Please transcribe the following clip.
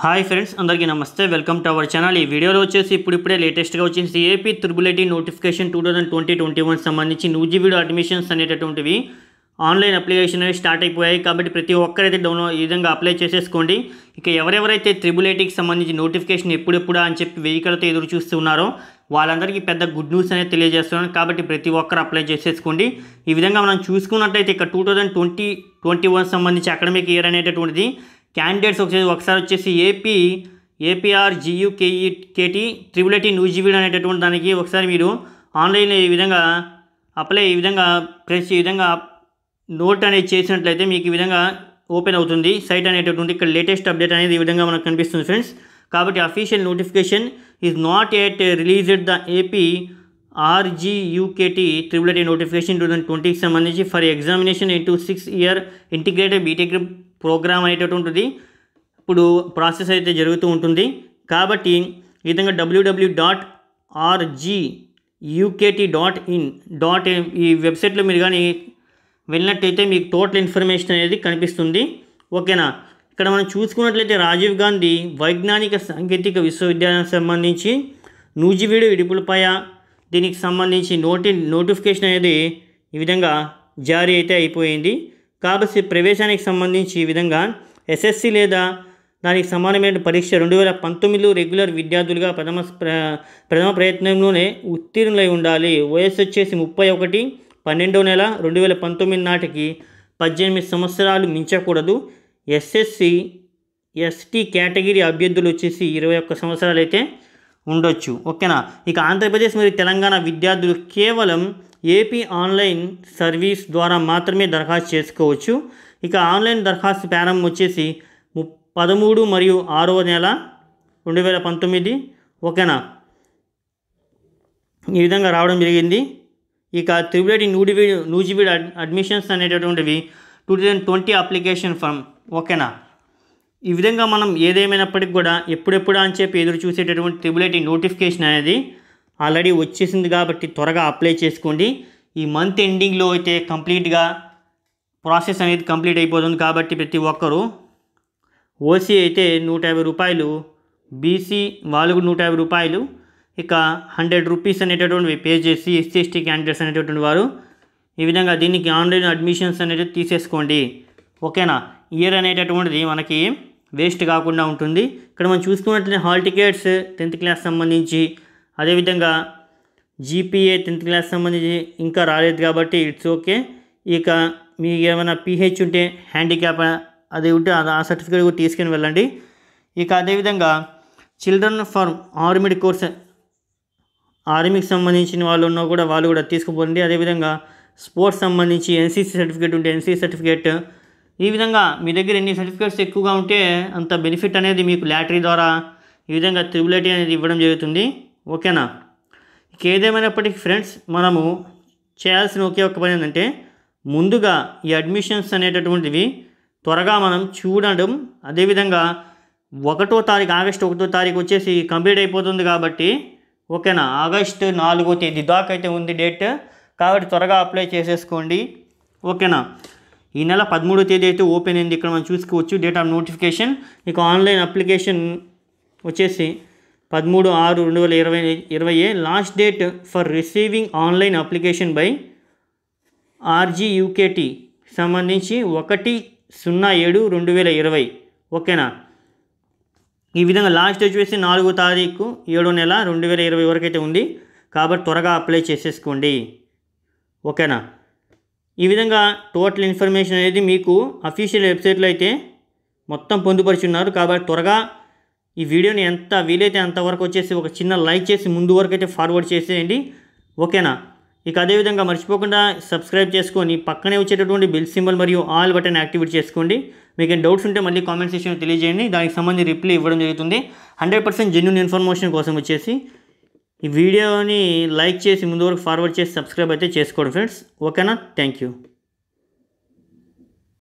hi friends అందరికీ నమస్తే welcome to our channel ఈ వీడియోలో వచ్చేసి ఇప్పుడిప్పుడే లేటెస్ట్గా వచ్చేసి AP triple IT notification two thousand twenty twenty one సంబంధించి వీడియో అడ్మిషన్స్ అనేటటువంటివి ఆన్లైన్ అప్లికేషన్ అనేవి స్టార్ట్ అయిపోయాయి కాబట్టి ప్రతి ఒక్కరైతే డౌన్లోడ్ ఈ విధంగా అప్లై చేసేసుకోండి ఇక ఎవరెవరైతే త్రిబులేటీకి సంబంధించి నోటిఫికేషన్ ఎప్పుడెప్పుడా అని చెప్పి వెహికల్తో ఎదురు చూస్తున్నారో వాళ్ళందరికీ పెద్ద గుడ్ న్యూస్ అనేది తెలియజేస్తున్నాను కాబట్టి ప్రతి ఒక్కరు అప్లై చేసేసుకోండి ఈ విధంగా మనం చూసుకున్నట్లయితే ఇక two thousand twenty twenty one సంబంధించి అకాడమిక్ ఇయర్ అనేటటువంటిది క్యాండిడేట్స్ వచ్చేసి ఒకసారి వచ్చేసి ఏపీ ఏపీఆర్ జియూకేఈ కేటీ ట్రిబులెటీ న్యూజీబీడ్ అనేటటువంటి దానికి ఒకసారి మీరు ఆన్లైన్లో ఈ విధంగా అప్లై ఈ విధంగా ప్రెస్ ఈ విధంగా నోట్ అనేది చేసినట్లయితే మీకు ఈ విధంగా ఓపెన్ అవుతుంది సైట్ అనేటటువంటి ఇక్కడ లేటెస్ట్ అప్డేట్ అనేది ఈ విధంగా మనకు కనిపిస్తుంది ఫ్రెండ్స్ కాబట్టి official notification is not at released the AP RGUKT triple IT notification two thousand ట్వంటీకి సంబంధించి for examination into six year integrated B Tech program ఉంటుంది ఇప్పుడు ప్రాసెస్ అయితే జరుగుతూ ఉంటుంది కాబట్టి ఈ విధంగా W W dot RGUKT dot in dot ఈ వెబ్సైట్లో మీరు కానీ వెళ్ళినట్టయితే మీకు టోటల్ ఇన్ఫర్మేషన్ అనేది కనిపిస్తుంది ఓకేనా ఇక్కడ మనం చూసుకున్నట్లయితే రాజీవ్ గాంధీ వైజ్ఞానిక సాంకేతిక విశ్వవిద్యాలయం సంబంధించి నూజివీడు ఇడుపులపాయ దీనికి సంబంధించి నోటి నోటిఫికేషన్ అనేది ఈ విధంగా జారీ అయితే అయిపోయింది కాబట్టి ప్రవేశానికి సంబంధించి ఈ విధంగా ఎస్ఎస్సి లేదా దానికి సమానమైన పరీక్ష రెండు వేల పంతొమ్మిదిలో రెగ్యులర్ విద్యార్థులుగా ప్రథమ ప్రథమ ప్రయత్నంలోనే ఉత్తీర్ణులై ఉండాలి వయస్సు వచ్చేసి ముప్పై ఒకటి పన్నెండో నెల రెండు వేల పంతొమ్మిది నాటికి పద్దెనిమిది సంవత్సరాలు మించకూడదు ఎస్ఎస్సి ఎస్టీ కేటగిరీ అభ్యర్థులు వచ్చేసి ఇరవై ఒక్క సంవత్సరాలు అయితే ఉండొచ్చు ఓకేనా ఇక ఆంధ్రప్రదేశ్ మరియు తెలంగాణ విద్యార్థులు కేవలం ఏపీ ఆన్లైన్ సర్వీస్ ద్వారా మాత్రమే దరఖాస్తు చేసుకోవచ్చు ఇక ఆన్లైన్ దరఖాస్తు ప్రారంభం వచ్చేసి పదమూడు మరియు ఆరవ నెల రెండు వేల పంతొమ్మిది ఓకేనా ఈ విధంగా రావడం జరిగింది ఇక త్రిబులెడ్ నూడివీడు నూజివీడ్ అడ్మిషన్స్ అనేటటువంటివి two thousand twenty application form ఓకేనా ఈ విధంగా మనం ఏదేమైనప్పటికీ కూడా ఎప్పుడెప్పుడు అని చెప్పి ఎదురు చూసేటటువంటి త్రిబులేటి నోటిఫికేషన్ అనేది ఆల్రెడీ వచ్చేసింది కాబట్టి త్వరగా అప్లై చేసుకోండి ఈ మంత్ ఎండింగ్లో అయితే కంప్లీట్గా ప్రాసెస్ అనేది కంప్లీట్ అయిపోతుంది కాబట్టి ప్రతి ఒక్కరూ ఓసీ అయితే నూట యాభై రూపాయలు బీసీ వాళ్ళకు నూట యాభై రూపాయలు ఇక హండ్రెడ్ రూపీస్ అనేటటువంటివి పే చేసి ఎస్సీ ఎస్టీ క్యాండిడేట్స్ అనేటటువంటి వారు ఈ విధంగా దీనికి ఆన్లైన్ అడ్మిషన్స్ అనేది తీసేసుకోండి ఓకేనా ఇయర్ అనేటటువంటిది మనకి వేస్ట్ కాకుండా ఉంటుంది ఇక్కడ మనం చూసుకున్నట్లయితే హాల్ టికెట్స్ టెన్త్ క్లాస్ సంబంధించి అదేవిధంగా జీపీఏ టెన్త్ క్లాస్ సంబంధించి ఇంకా రాలేదు కాబట్టి ఇట్స్ ఓకే ఇక మీకు ఏమైనా పీహెచ్ ఉంటే హ్యాండిక్యాప్ అది ఉంటే ఆ సర్టిఫికేట్ కూడా తీసుకుని వెళ్ళండి ఇక అదేవిధంగా చిల్డ్రన్ ఫార్మ్ ఆర్మీడ్ కోర్స్ ఆర్మీకి సంబంధించిన వాళ్ళు ఉన్నా కూడా వాళ్ళు కూడా తీసుకుపోండి అదేవిధంగా స్పోర్ట్స్ సంబంధించి ఎన్సీసీ సర్టిఫికేట్ ఉంటే ఎన్సీసీ సర్టిఫికేట్ ఈ విధంగా మీ దగ్గర ఎన్ని సర్టిఫికేట్స్ ఎక్కువగా ఉంటే అంత బెనిఫిట్ అనేది మీకు లాటరీ ద్వారా ఈ విధంగా త్రిబులేటీ అనేది ఇవ్వడం జరుగుతుంది ఓకేనా ఇక ఏదేమైనప్పటికీ ఫ్రెండ్స్ మనము చేయాల్సిన ఒకే ఒక్క పని ఏంటంటే ముందుగా ఈ అడ్మిషన్స్ అనేటటువంటివి త్వరగా మనం చూడడం అదేవిధంగా ఒకటో తారీఖు ఆగస్టు ఒకటో తారీఖు వచ్చేసి కంప్లీట్ అయిపోతుంది కాబట్టి ఓకేనా ఆగస్టు నాలుగో తేదీ దాకా అయితే ఉంది డేట్ కాబట్టి త్వరగా అప్లై చేసేసుకోండి ఓకేనా ఈ నెల పదమూడో తేదీ అయితే ఓపెన్ అయింది ఇక్కడ మనం చూసుకోవచ్చు డేట్ ఆఫ్ నోటిఫికేషన్ ఇక ఆన్లైన్ అప్లికేషన్ వచ్చేసి పదమూడు ఆరు రెండు వేల ఇరవై ఇరవై ఏ last date for receiving online application by యూకేటి సంబంధించి ఒకటి సున్నా ఏడు రెండు వేల ఇరవై ఓకేనా ఈ విధంగా లాస్ట్ డేట్ వచ్చేసి నాలుగో తారీఖు ఏడో నెల రెండు వేల ఇరవై వరకు అయితే ఉంది కాబట్టి త్వరగా అప్లై చేసేసుకోండి ఓకేనా ఈ విధంగా టోటల్ ఇన్ఫర్మేషన్ అనేది మీకు అఫీషియల్ వెబ్సైట్లో అయితే మొత్తం పొందుపరిచి ఉన్నారు కాబట్టి త్వరగా ఈ వీడియోని ఎంత వీలైతే అంతవరకు వచ్చేసి ఒక చిన్న లైక్ చేసి ముందు వరకు అయితే ఫార్వర్డ్ చేసేయండి ఓకేనా ఇక అదేవిధంగా మర్చిపోకుండా సబ్స్క్రైబ్ చేసుకొని పక్కనే వచ్చేటటువంటి బిల్ సింబల్ మరియు ఆల్ బటన్ యాక్టివేట్ చేసుకోండి మీకు డౌట్స్ ఉంటే మళ్ళీ కామెంట్ సెక్షన్లో తెలియజేయండి దానికి సంబంధించి రిప్లై ఇవ్వడం జరుగుతుంది హండ్రెడ్ పర్సెంట్ జెన్యున్ ఇన్ఫర్మేషన్ కోసం వచ్చేసి ఈ వీడియోని లైక్ చేసి ముందు వరకు ఫార్వర్డ్ చేసి సబ్స్క్రైబ్ అయితే చేసుకోండి ఫ్రెండ్స్ ఓకేనా థ్యాంక్ యూ